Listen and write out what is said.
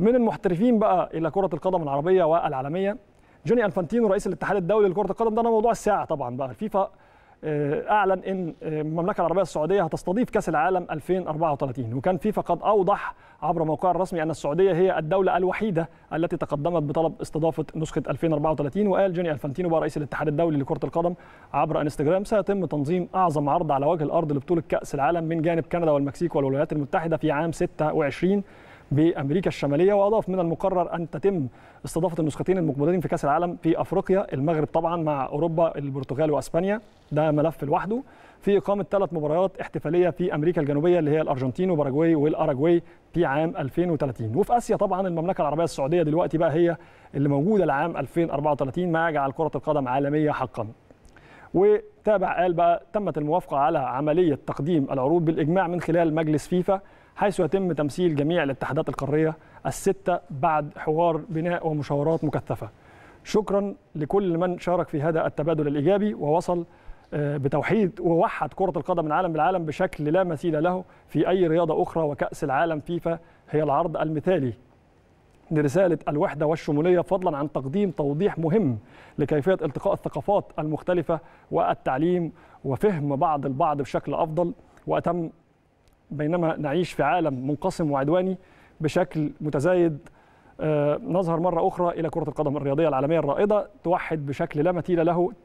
من المحترفين بقى الى كره القدم العربيه والعالميه جوني الفانتينو رئيس الاتحاد الدولي لكره القدم ده موضوع الساعه طبعا بقى الفيفا آه، اعلن ان آه، المملكه العربيه السعوديه هتستضيف كاس العالم 2034 وكان فيفا قد اوضح عبر موقعها الرسمي ان السعوديه هي الدوله الوحيده التي تقدمت بطلب استضافه نسخه 2034 وقال جوني الفانتينو بقى رئيس الاتحاد الدولي لكره القدم عبر انستغرام سيتم تنظيم اعظم عرض على وجه الارض لبطوله كاس العالم من جانب كندا والمكسيك والولايات المتحده في عام 26 بامريكا الشماليه واضاف من المقرر ان تتم استضافه النسختين المقبولين في كاس العالم في افريقيا المغرب طبعا مع اوروبا البرتغال واسبانيا ده ملف لوحده في اقامه ثلاث مباريات احتفاليه في امريكا الجنوبيه اللي هي الارجنتين وباراجواي والاراجواي في عام 2030 وفي اسيا طبعا المملكه العربيه السعوديه دلوقتي بقى هي اللي موجوده لعام 2034 ما يجعل كره القدم عالميه حقا وتابع قال بقى تمت الموافقه على عمليه تقديم العروض بالاجماع من خلال مجلس فيفا حيث يتم تمثيل جميع الاتحادات القارية الستة بعد حوار بناء ومشاورات مكثفة شكرا لكل من شارك في هذا التبادل الإيجابي ووصل آه، بتوحيد ووحد كرة القدم العالم بالعالم بشكل لا مثيل له في أي رياضة أخرى وكأس العالم فيفا هي العرض المثالي لرسالة الوحدة والشمولية فضلا عن تقديم توضيح مهم لكيفية التقاء الثقافات المختلفة والتعليم وفهم بعض البعض بشكل أفضل وأتم بينما نعيش في عالم منقسم وعدواني بشكل متزايد آه، نظهر مرة أخرى إلى كرة القدم الرياضية العالمية الرائدة توحد بشكل لا مثيل له